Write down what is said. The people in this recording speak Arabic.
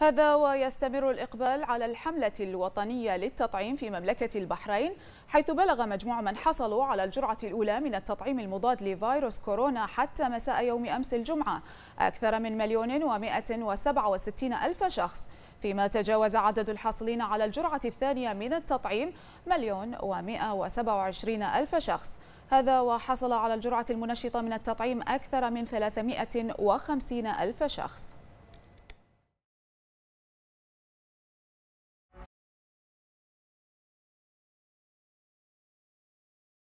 هذا ويستمر الإقبال على الحملة الوطنية للتطعيم في مملكة البحرين حيث بلغ مجموع من حصلوا على الجرعة الأولى من التطعيم المضاد لفيروس كورونا حتى مساء يوم أمس الجمعة أكثر من مليون ومائة وسبعة وستين ألف شخص فيما تجاوز عدد الحاصلين على الجرعة الثانية من التطعيم مليون ومائة وسبعة وعشرين ألف شخص هذا وحصل على الجرعة المنشطة من التطعيم أكثر من وخمسين ألف شخص